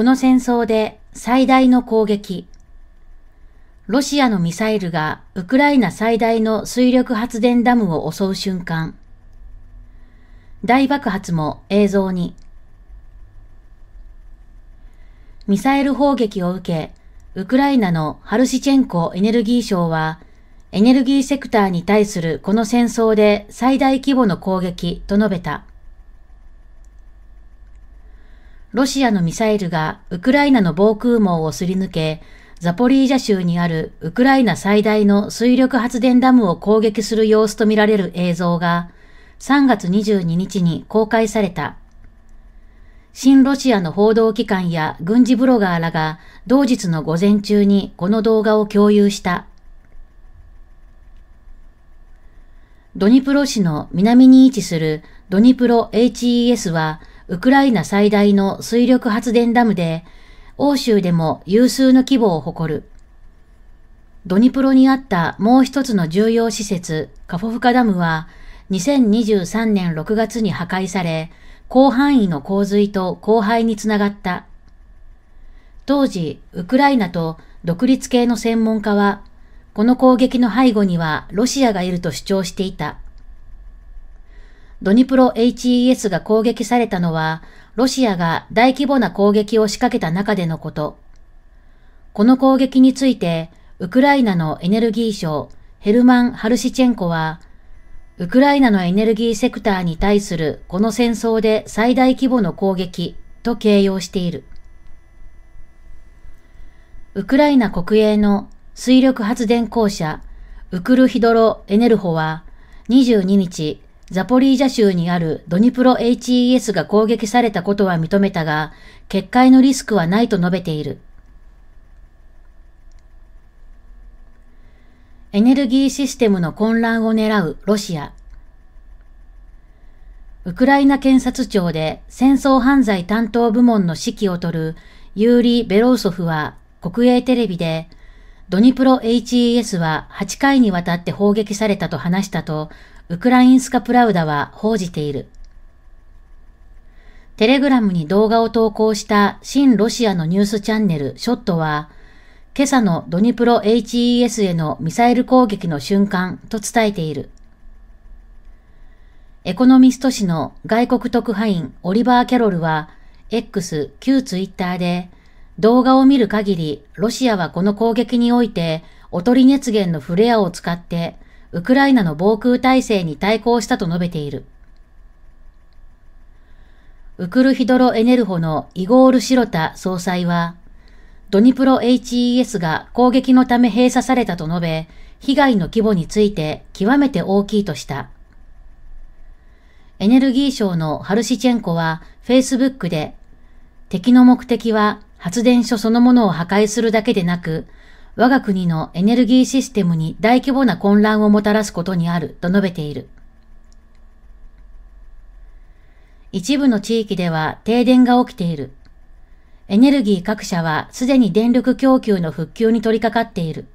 この戦争で最大の攻撃。ロシアのミサイルがウクライナ最大の水力発電ダムを襲う瞬間。大爆発も映像に。ミサイル砲撃を受け、ウクライナのハルシチェンコエネルギー省は、エネルギーセクターに対するこの戦争で最大規模の攻撃と述べた。ロシアのミサイルがウクライナの防空網をすり抜け、ザポリージャ州にあるウクライナ最大の水力発電ダムを攻撃する様子とみられる映像が3月22日に公開された。新ロシアの報道機関や軍事ブロガーらが同日の午前中にこの動画を共有した。ドニプロ市の南に位置するドニプロ HES はウクライナ最大の水力発電ダムで、欧州でも有数の規模を誇る。ドニプロにあったもう一つの重要施設、カフォフカダムは、2023年6月に破壊され、広範囲の洪水と荒廃につながった。当時、ウクライナと独立系の専門家は、この攻撃の背後にはロシアがいると主張していた。ドニプロ HES が攻撃されたのは、ロシアが大規模な攻撃を仕掛けた中でのこと。この攻撃について、ウクライナのエネルギー省ヘルマン・ハルシチェンコは、ウクライナのエネルギーセクターに対するこの戦争で最大規模の攻撃と形容している。ウクライナ国営の水力発電公社ウクルヒドロエネルホは22日ザポリージャ州にあるドニプロ HES が攻撃されたことは認めたが、決壊のリスクはないと述べている。エネルギーシステムの混乱を狙うロシア。ウクライナ検察庁で戦争犯罪担当部門の指揮を執るユーリー・ベロウソフは国営テレビで、ドニプロ HES は8回にわたって砲撃されたと話したと、ウクラインスカプラウダは報じている。テレグラムに動画を投稿した新ロシアのニュースチャンネルショットは、今朝のドニプロ HES へのミサイル攻撃の瞬間と伝えている。エコノミスト誌の外国特派員オリバー・キャロルは X 旧ツイッターで動画を見る限りロシアはこの攻撃においておとり熱源のフレアを使ってウクライナの防空体制に対抗したと述べている。ウクルヒドロエネルホのイゴール・シロタ総裁は、ドニプロ HES が攻撃のため閉鎖されたと述べ、被害の規模について極めて大きいとした。エネルギー省のハルシチェンコは Facebook で、敵の目的は発電所そのものを破壊するだけでなく、我が国のエネルギーシステムに大規模な混乱をもたらすことにあると述べている。一部の地域では停電が起きている。エネルギー各社はすでに電力供給の復旧に取り掛かっている。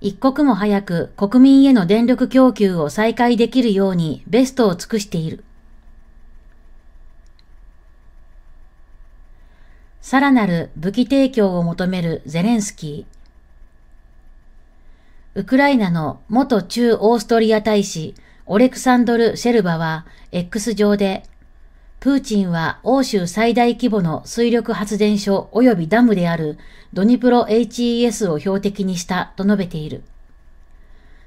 一刻も早く国民への電力供給を再開できるようにベストを尽くしている。さらなる武器提供を求めるゼレンスキー。ウクライナの元中オーストリア大使オレクサンドル・シェルバは X 上で、プーチンは欧州最大規模の水力発電所及びダムであるドニプロ HES を標的にしたと述べている。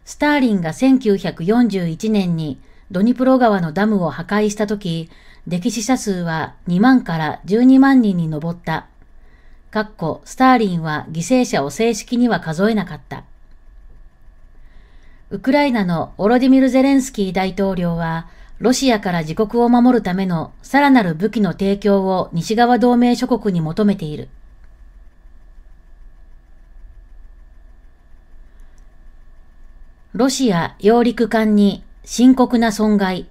スターリンが1941年にドニプロ川のダムを破壊したとき、歴史者数は2万から12万人に上った。かっこスターリンは犠牲者を正式には数えなかった。ウクライナのオロディミル・ゼレンスキー大統領は、ロシアから自国を守るためのさらなる武器の提供を西側同盟諸国に求めている。ロシア揚陸艦に深刻な損害、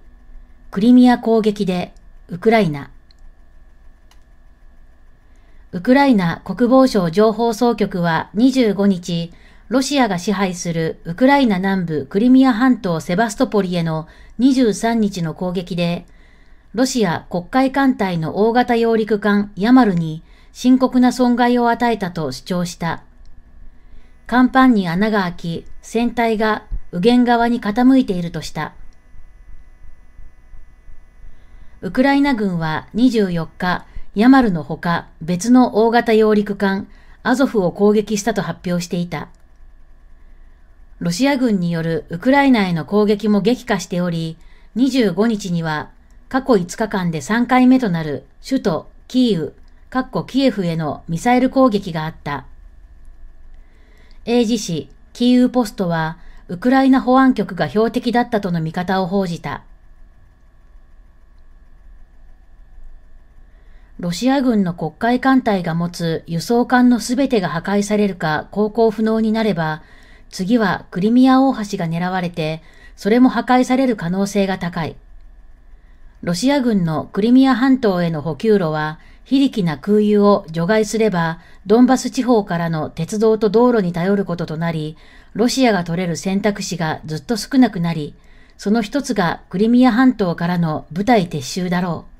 クリミア攻撃でウクライナ。ウクライナ国防省情報総局は25日、ロシアが支配するウクライナ南部クリミア半島セバストポリへの23日の攻撃で、ロシア国海艦隊の大型揚陸艦ヤマルに深刻な損害を与えたと主張した。甲板に穴が開き、船体が右舷側に傾いているとした。ウクライナ軍は24日、ヤマルのほか別の大型揚陸艦アゾフを攻撃したと発表していた。ロシア軍によるウクライナへの攻撃も激化しており、25日には過去5日間で3回目となる首都キーウ、カッコキエフへのミサイル攻撃があった。英字紙キーウポストはウクライナ保安局が標的だったとの見方を報じた。ロシア軍の国会艦隊が持つ輸送艦の全てが破壊されるか航行不能になれば、次はクリミア大橋が狙われて、それも破壊される可能性が高い。ロシア軍のクリミア半島への補給路は、非力な空輸を除外すれば、ドンバス地方からの鉄道と道路に頼ることとなり、ロシアが取れる選択肢がずっと少なくなり、その一つがクリミア半島からの部隊撤収だろう。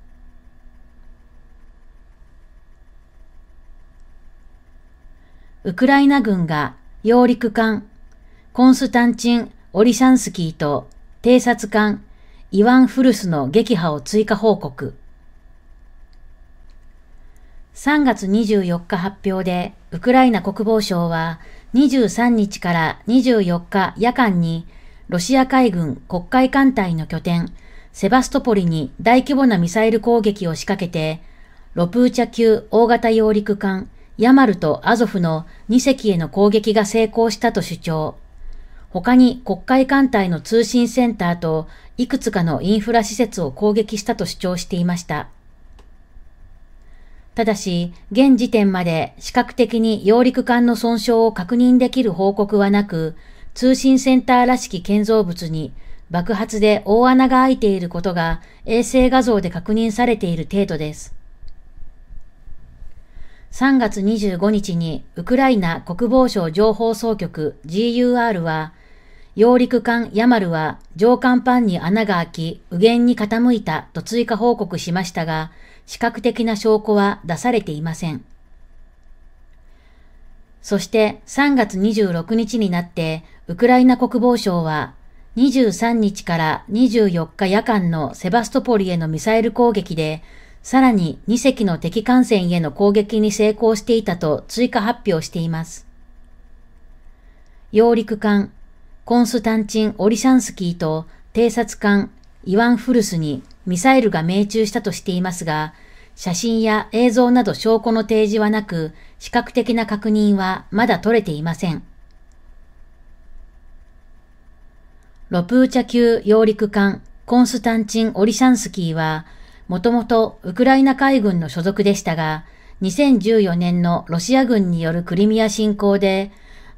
ウクライナ軍が揚陸艦コンスタンチン・オリシャンスキーと偵察艦イワン・フルスの撃破を追加報告。3月24日発表で、ウクライナ国防省は23日から24日夜間に、ロシア海軍国海艦隊の拠点、セバストポリに大規模なミサイル攻撃を仕掛けて、ロプーチャ級大型揚陸艦ヤマルとアゾフの2隻への攻撃が成功したと主張。他に国会艦隊の通信センターといくつかのインフラ施設を攻撃したと主張していました。ただし、現時点まで視覚的に揚陸艦の損傷を確認できる報告はなく、通信センターらしき建造物に爆発で大穴が開いていることが衛星画像で確認されている程度です。3月25日にウクライナ国防省情報総局 GUR は、揚陸艦ヤマルは上艦パンに穴が開き、右舷に傾いたと追加報告しましたが、視覚的な証拠は出されていません。そして3月26日になって、ウクライナ国防省は23日から24日夜間のセバストポリへのミサイル攻撃でさらに2隻の敵艦船への攻撃に成功していたと追加発表しています。揚陸艦、コンスタンチン・オリシャンスキーと偵察艦、イワン・フルスにミサイルが命中したとしていますが、写真や映像など証拠の提示はなく、視覚的な確認はまだ取れていません。ロプーチャ級揚陸艦コンスタンチン・オリシャンスキーは、もともとウクライナ海軍の所属でしたが、2014年のロシア軍によるクリミア侵攻で、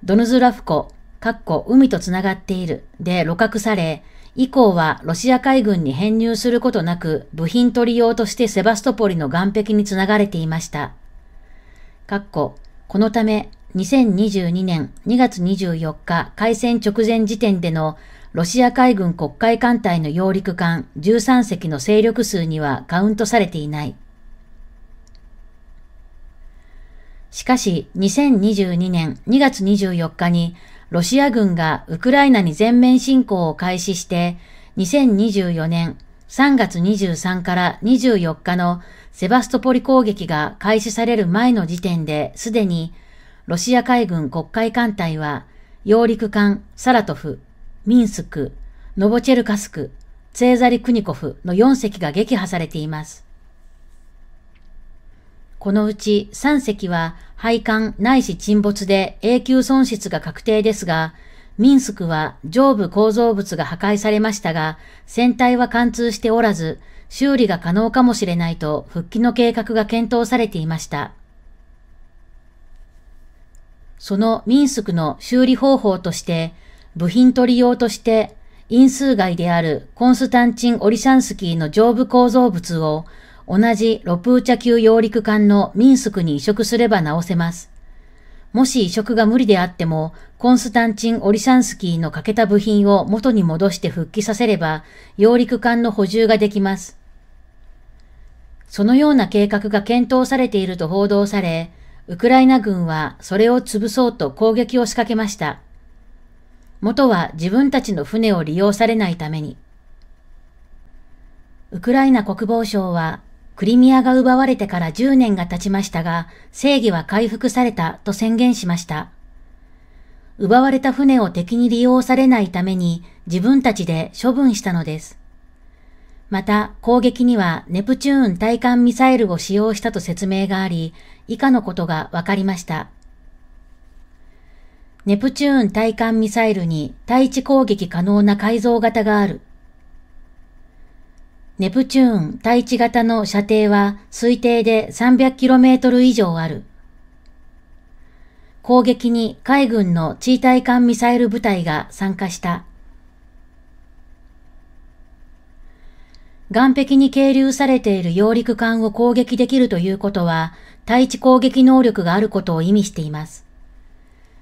ドヌズラフコ、かっこ海とつながっているで露獲され、以降はロシア海軍に編入することなく部品取り用としてセバストポリの岸壁につながれていました。かっこ、このため2022年2月24日開戦直前時点でのロシア海軍国海艦隊の揚陸艦13隻の勢力数にはカウントされていない。しかし、2022年2月24日に、ロシア軍がウクライナに全面侵攻を開始して、2024年3月23から24日のセバストポリ攻撃が開始される前の時点ですでに、ロシア海軍国海艦隊は、揚陸艦サラトフミンスク、ノボチェルカスク、ツェーザリ・クニコフの4隻が撃破されています。このうち3隻は配管ないし沈没で永久損失が確定ですが、ミンスクは上部構造物が破壊されましたが、船体は貫通しておらず、修理が可能かもしれないと復帰の計画が検討されていました。そのミンスクの修理方法として、部品取り用として、因数外であるコンスタンチン・オリシャンスキーの上部構造物を同じロプーチャ級揚陸艦のミンスクに移植すれば直せます。もし移植が無理であっても、コンスタンチン・オリシャンスキーの欠けた部品を元に戻して復帰させれば、揚陸艦の補充ができます。そのような計画が検討されていると報道され、ウクライナ軍はそれを潰そうと攻撃を仕掛けました。元は自分たちの船を利用されないために。ウクライナ国防省は、クリミアが奪われてから10年が経ちましたが、正義は回復されたと宣言しました。奪われた船を敵に利用されないために自分たちで処分したのです。また、攻撃にはネプチューン対艦ミサイルを使用したと説明があり、以下のことが分かりました。ネプチューン対艦ミサイルに対地攻撃可能な改造型がある。ネプチューン対地型の射程は推定で 300km 以上ある。攻撃に海軍の地位対艦ミサイル部隊が参加した。岸壁に係留されている揚陸艦を攻撃できるということは、対地攻撃能力があることを意味しています。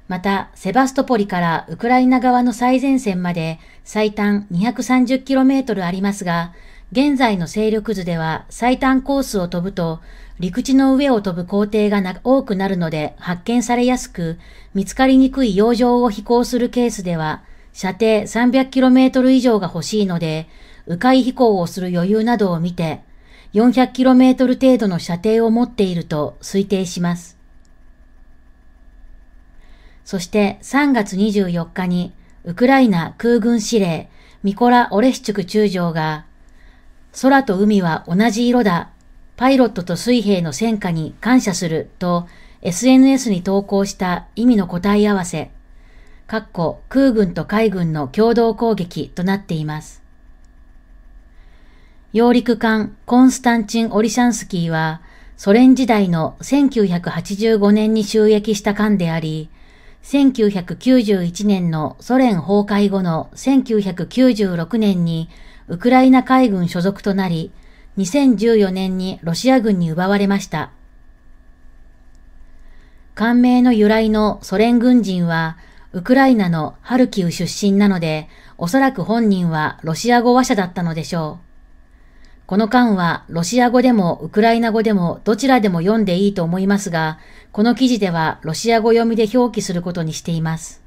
また、セバストポリからウクライナ側の最前線まで最短 230km ありますが、現在の勢力図では最短コースを飛ぶと、陸地の上を飛ぶ工程が多くなるので発見されやすく、見つかりにくい洋上を飛行するケースでは、射程 300km 以上が欲しいので、迂回飛行をする余裕などを見て、400km 程度の射程を持っていると推定します。そして3月24日にウクライナ空軍司令ミコラ・オレシチュク中将が空と海は同じ色だ。パイロットと水兵の戦果に感謝すると SNS に投稿した意味の答え合わせ。かっこ空軍と海軍の共同攻撃となっています。揚陸艦コンスタンチン・オリシャンスキーはソ連時代の1985年に収益した艦であり、1991年のソ連崩壊後の1996年にウクライナ海軍所属となり、2014年にロシア軍に奪われました。官名の由来のソ連軍人は、ウクライナのハルキウ出身なので、おそらく本人はロシア語話者だったのでしょう。この間はロシア語でもウクライナ語でもどちらでも読んでいいと思いますが、この記事ではロシア語読みで表記することにしています。